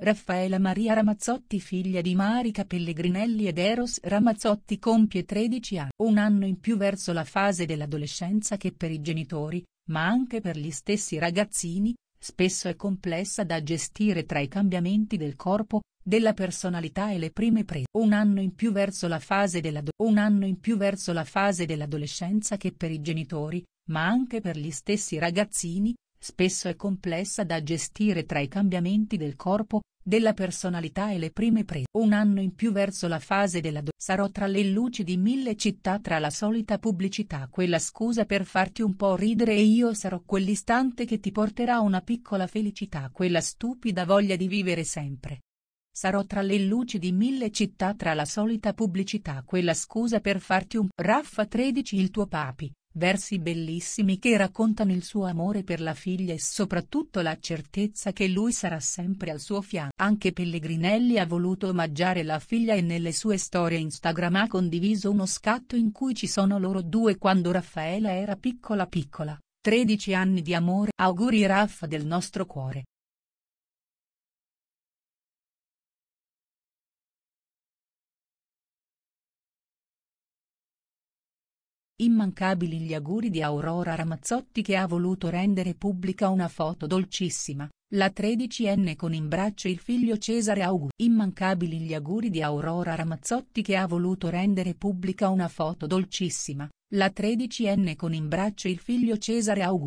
Raffaella Maria Ramazzotti figlia di Marica Pellegrinelli ed Eros Ramazzotti compie 13 anni. Un anno in più verso la fase dell'adolescenza che per i genitori, ma anche per gli stessi ragazzini, spesso è complessa da gestire tra i cambiamenti del corpo, della personalità e le prime prese. Un anno in più verso la fase dell'adolescenza che per i genitori, ma anche per gli stessi ragazzini, spesso è complessa da gestire tra i cambiamenti del corpo, della personalità e le prime prese. Un anno in più verso la fase della do. Sarò tra le luci di mille città tra la solita pubblicità quella scusa per farti un po' ridere e io sarò quell'istante che ti porterà una piccola felicità quella stupida voglia di vivere sempre. Sarò tra le luci di mille città tra la solita pubblicità quella scusa per farti un... Raffa 13 Il tuo papi, versi bellissimi che raccontano il suo amore per la figlia e soprattutto la certezza che lui sarà sempre al suo fianco. Anche Pellegrinelli ha voluto omaggiare la figlia e nelle sue storie Instagram ha condiviso uno scatto in cui ci sono loro due quando Raffaela era piccola piccola, 13 anni di amore. Auguri Raffa del nostro cuore. Immancabili gli auguri di Aurora Ramazzotti che ha voluto rendere pubblica una foto dolcissima, la 13enne con in braccio il figlio Cesare Augusto. Immancabili gli auguri di Aurora Ramazzotti che ha voluto rendere pubblica una foto dolcissima, la 13enne con in braccio il figlio Cesare Augusto.